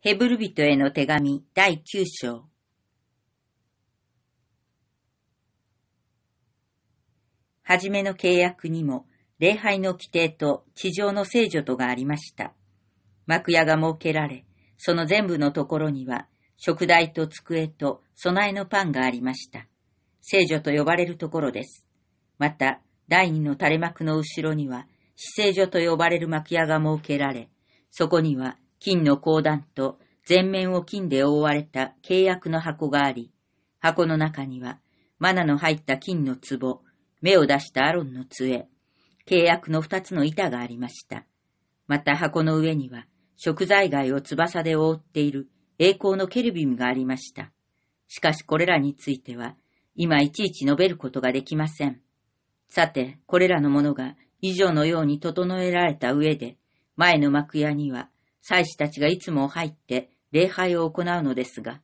ヘブル人への手紙第九章はじめの契約にも、礼拝の規定と地上の聖女とがありました。幕屋が設けられ、その全部のところには、食台と机と備えのパンがありました。聖女と呼ばれるところです。また、第二の垂れ幕の後ろには、死聖女と呼ばれる幕屋が設けられ、そこには金の鉱談と全面を金で覆われた契約の箱があり、箱の中には、マナの入った金の壺、目を出したアロンの杖、契約の二つの板がありました。また箱の上には、食材貝を翼で覆っている栄光のケルビムがありました。しかしこれらについては、今いちいち述べることができません。さて、これらのものが以上のように整えられた上で、前の幕屋には祭司たちがいつも入って礼拝を行うのですが、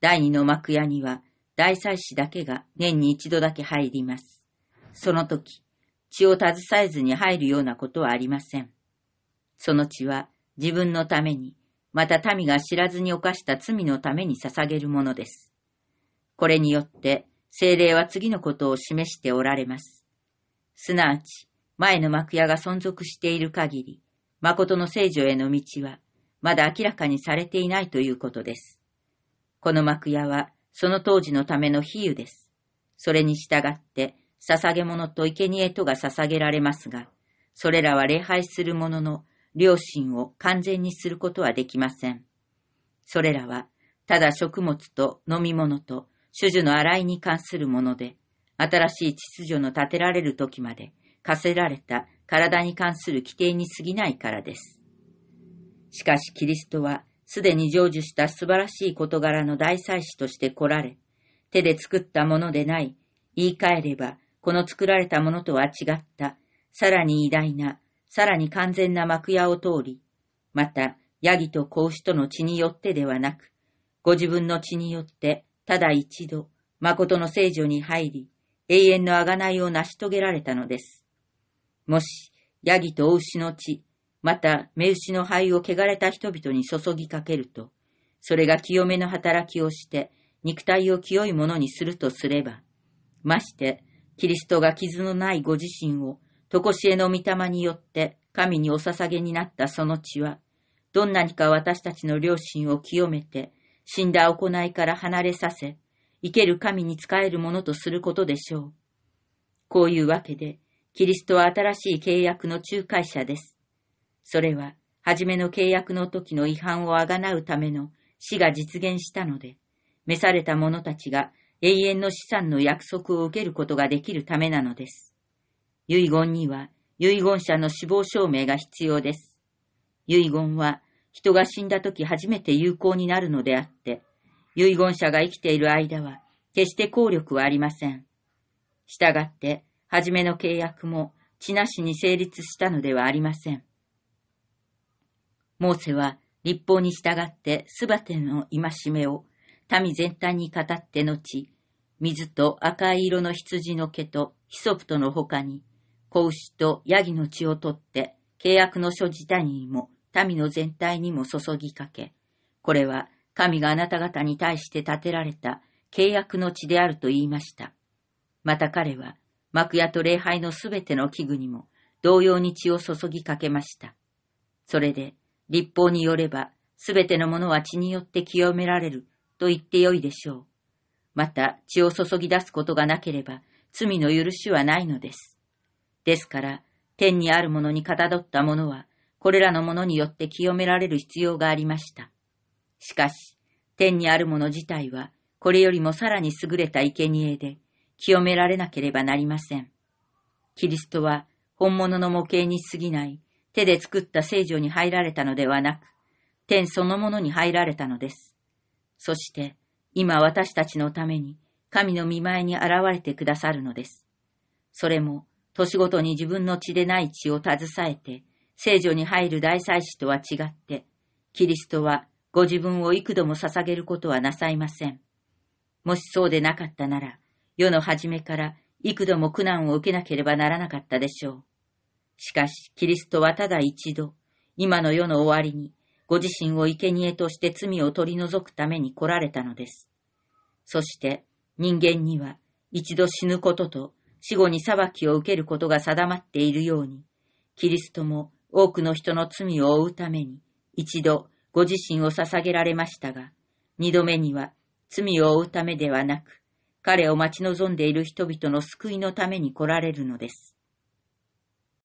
第二の幕屋には大祭司だけが年に一度だけ入ります。その時、血を携えずに入るようなことはありません。その血は自分のために、また民が知らずに犯した罪のために捧げるものです。これによって、精霊は次のことを示しておられます。すなわち、前の幕屋が存続している限り、誠の聖女への道は、まだ明らかにされていないということです。この幕屋は、その当時のための比喩です。それに従って、捧げ物と生贄とが捧げられますが、それらは礼拝する者の良心を完全にすることはできません。それらは、ただ食物と飲み物と主樹の洗いに関するもので、新しい秩序の建てられる時まで課せられた体に関する規定に過ぎないからです。しかしキリストはすでに成就した素晴らしい事柄の大祭司として来られ、手で作ったものでない、言い換えれば、この作られたものとは違った、さらに偉大な、さらに完全な幕屋を通り、また、ヤギと子牛との血によってではなく、ご自分の血によって、ただ一度、誠の聖女に入り、永遠の贖いを成し遂げられたのです。もし、ヤギと牛の血、また、目牛の灰を汚れた人々に注ぎかけると、それが清めの働きをして、肉体を清いものにするとすれば、まして、キリストが傷のないご自身を、とこしえの御霊によって神にお捧げになったその血は、どんなにか私たちの良心を清めて、死んだ行いから離れさせ、生ける神に仕えるものとすることでしょう。こういうわけで、キリストは新しい契約の仲介者です。それは、初めの契約の時の違反をあがなうための死が実現したので、召された者たちが永遠の資産の約束を受けることができるためなのです。遺言には遺言者の死亡証明が必要です。遺言は人が死んだ時初めて有効になるのであって、遺言者が生きている間は決して効力はありません。したがって初めの契約も地なしに成立したのではありません。モーセは立法に従ってすべての戒めを民全体に語って後、水と赤い色の羊の毛とヒソプトの他に、子牛とヤギの血を取って契約の諸自体にも民の全体にも注ぎかけ、これは神があなた方に対して建てられた契約の地であると言いました。また彼は幕屋と礼拝のすべての器具にも同様に血を注ぎかけました。それで、立法によれば、すべてのものは血によって清められると言ってよいでしょう。また、血を注ぎ出すことがなければ、罪の許しはないのです。ですから、天にあるものにかたどったものは、これらのものによって清められる必要がありました。しかし、天にあるもの自体は、これよりもさらに優れた生贄で、清められなければなりません。キリストは本物の模型に過ぎない手で作った聖女に入られたのではなく、天そのものに入られたのです。そして今私たちのために神の見前に現れてくださるのです。それも年ごとに自分の血でない血を携えて、聖女に入る大祭司とは違って、キリストはご自分を幾度も捧げることはなさいません。もしそうでなかったなら、世の初めから幾度も苦難を受けなければならなかったでしょう。しかし、キリストはただ一度、今の世の終わりに、ご自身を生贄として罪を取り除くために来られたのです。そして、人間には、一度死ぬことと、死後に裁きを受けることが定まっているように、キリストも多くの人の罪を負うために、一度ご自身を捧げられましたが、二度目には罪を負うためではなく、彼を待ち望んでいる人々の救いのために来られるのです。